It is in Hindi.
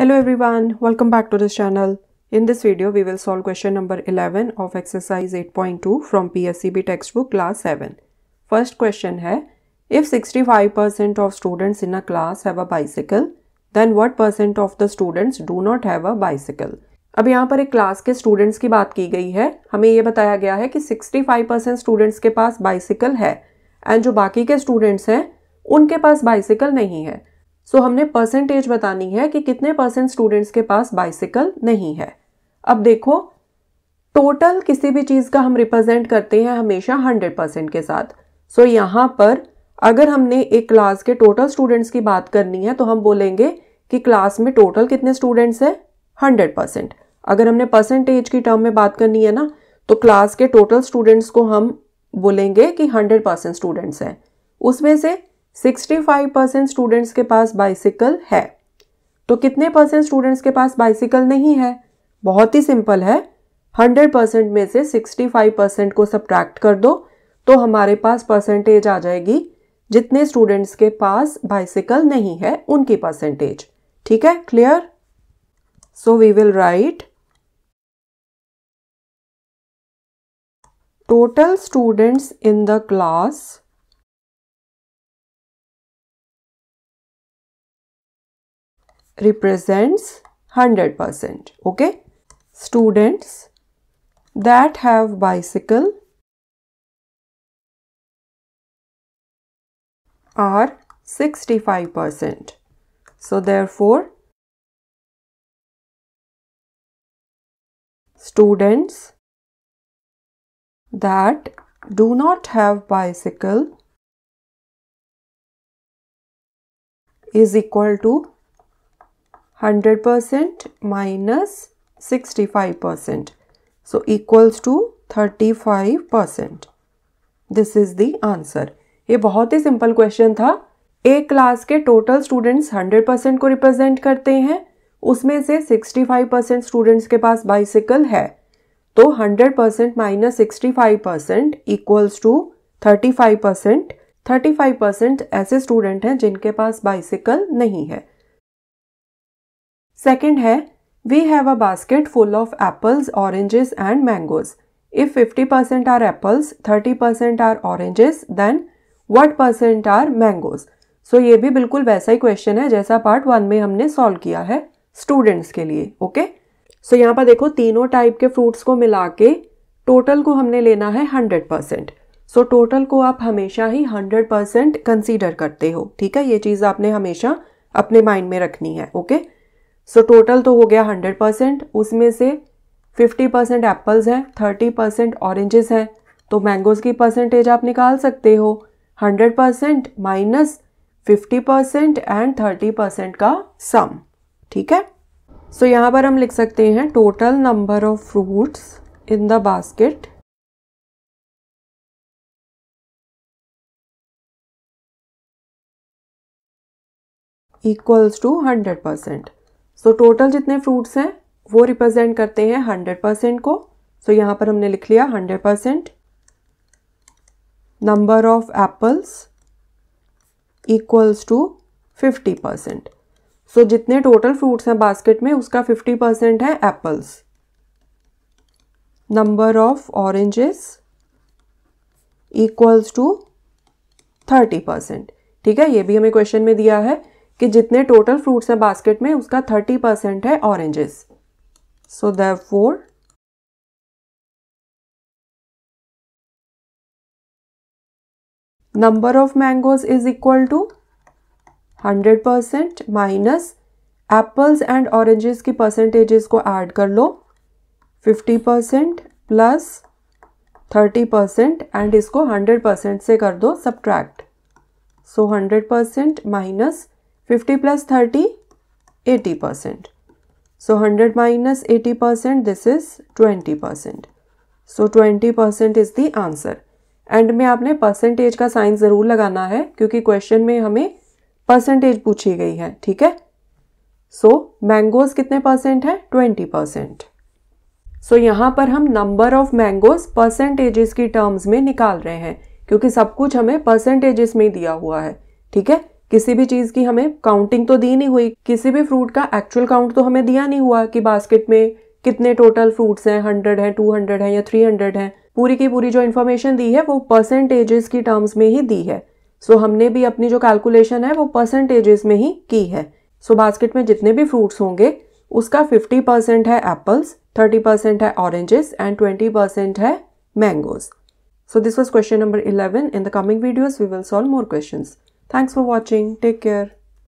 Hello everyone, welcome back to this channel. In this video, we will solve question number 11 of exercise 8.2 from PSCB textbook class 7. First question है, if 65% of students in a class have a bicycle, then what percent of the students do not have a bicycle? अब यहाँ पर एक क्लास के स्टूडेंट्स की बात की गई है हमें ये बताया गया है कि 65% स्टूडेंट्स के पास बाइसिकल है एंड जो बाकी के स्टूडेंट्स हैं उनके पास बाइसिकल नहीं है सो so, हमने परसेंटेज बतानी है कि कितने परसेंट स्टूडेंट्स के पास बाइसिकल नहीं है अब देखो टोटल किसी भी चीज़ का हम रिप्रेजेंट करते हैं हमेशा हंड्रेड परसेंट के साथ सो so, यहां पर अगर हमने एक क्लास के टोटल स्टूडेंट्स की बात करनी है तो हम बोलेंगे कि क्लास में टोटल कितने स्टूडेंट्स है हंड्रेड परसेंट अगर हमने परसेंटेज की टर्म में बात करनी है ना तो क्लास के टोटल स्टूडेंट्स को हम बोलेंगे कि हंड्रेड परसेंट स्टूडेंट्स हैं उसमें से 65 परसेंट स्टूडेंट्स के पास बाइसिकल है तो कितने परसेंट स्टूडेंट्स के पास बाइसिकल नहीं है बहुत ही सिंपल है 100 परसेंट में से 65 परसेंट को सब्ट्रैक्ट कर दो तो हमारे पास परसेंटेज आ जाएगी जितने स्टूडेंट्स के पास बाइसिकल नहीं है उनकी परसेंटेज ठीक है clear so we will write total students in the class represents 100%. Okay. Students that have bicycle are 65%. So therefore, students that do not have bicycle is equal to hundred percent minus sixty five percent so equals to thirty five percent this is the answer ये बहुत ही सिंपल क्वेश्चन था एक क्लास के टोटल स्टूडेंट्स हंड्रेड परसेंट को रिप्रेजेंट करते हैं उसमें से सिक्सटी फाइव परसेंट स्टूडेंट्स के पास बाइसिकल है तो hundred percent minus sixty five percent equals to thirty five percent thirty five percent ऐसे स्टूडेंट हैं जिनके पास बाइसिकल नहीं है सेकेंड है we have a basket full of apples oranges and mangoes if fifty percent are apples thirty percent are oranges then what percent are mangoes so ये भी बिल्कुल वैसा ही क्वेश्चन है जैसा पार्ट वन में हमने सॉल्व किया है स्टूडेंट्स के लिए ओके सो यहाँ पर देखो तीनों टाइप के फ्रूट्स को मिला के टोटल को हमने लेना है हंड्रेड परसेंट सो टोटल को आप हमेशा ही हंड्रेड परसेंट कंसिडर करते हो ठीक है ये चीज़ आपने हमेशा अपने माइंड में रखनी है okay okay? So so, total तो हो गया हंड्रेड परसेंट उसमें से फिफ्टी परसेंट एप्पल्स हैं थर्टी परसेंट ऑरेंजेस हैं तो मैंगोज़ की परसेंटेज आप निकाल सकते हो hundred percent minus fifty percent and thirty percent का सम ठीक है सो so, यहाँ पर हम लिख सकते हैं total number of fruits in the basket equals to hundred percent so so, total जितने फ्रूट्स हैं वो रिप्रेजेंट करते हैं हंड्रेड परसेंट को सो so, यहाँ पर हमने लिख लिया hundred percent number of apples equals to fifty percent so जितने टोटल फ्रूट्स हैं बास्केट में उसका फिफ्टी परसेंट है apples number of oranges equals to thirty percent ठीक है ये भी हमें क्वेश्चन में दिया है कि जितने टोटल फ्रूट्स हैं बास्केट में उसका थर्टी परसेंट है oranges so the for of mangoes is equal to hundred percent minus apples and oranges की परसेंटेजेस को ऐड कर लो फिफ्टी परसेंट प्लस 30% एंड इसको 100% से कर दो subtract so 100% minus fifty plus thirty eighty percent so hundred minus eighty percent this is twenty percent so twenty percent is the answer end में आपने परसेंटेज का साइन ज़रूर लगाना है क्योंकि क्वेश्चन में हमें परसेंटेज पूछी गई है ठीक है सो so, मैंगोज कितने परसेंट है ट्वेंटी परसेंट सो यहाँ पर हम नंबर ऑफ मैंगोज परसेंटेजेस की टर्म्स में निकाल रहे हैं क्योंकि सब कुछ हमें परसेंटेजेस में दिया हुआ है ठीक है किसी भी चीज़ की हमें काउंटिंग तो दी नहीं हुई किसी भी फ्रूट का एक्चुअल काउंट तो हमें दिया नहीं हुआ कि बास्केट में कितने टोटल फ्रूट्स हैं हंड्रेड हैं टू हंड्रेड है या थ्री हंड्रेड है पूरी की पूरी जो इन्फॉर्मेशन दी है वो परसेंटेजेस की टर्म्स में ही दी है सो so, हमने भी अपनी जो कैलकुलेशन है वो परसेंटेजेस में ही की है सो so, बास्केट में जितने भी फ्रूट्स होंगे उसका फिफ्टी परसेंट है एप्पल्स थर्टी परसेंट है ऑरेंजेस एंड ट्वेंटी परसेंट है mangoes so this was question number eleven in the coming videos we will solve more questions. Thanks for watching. Take care.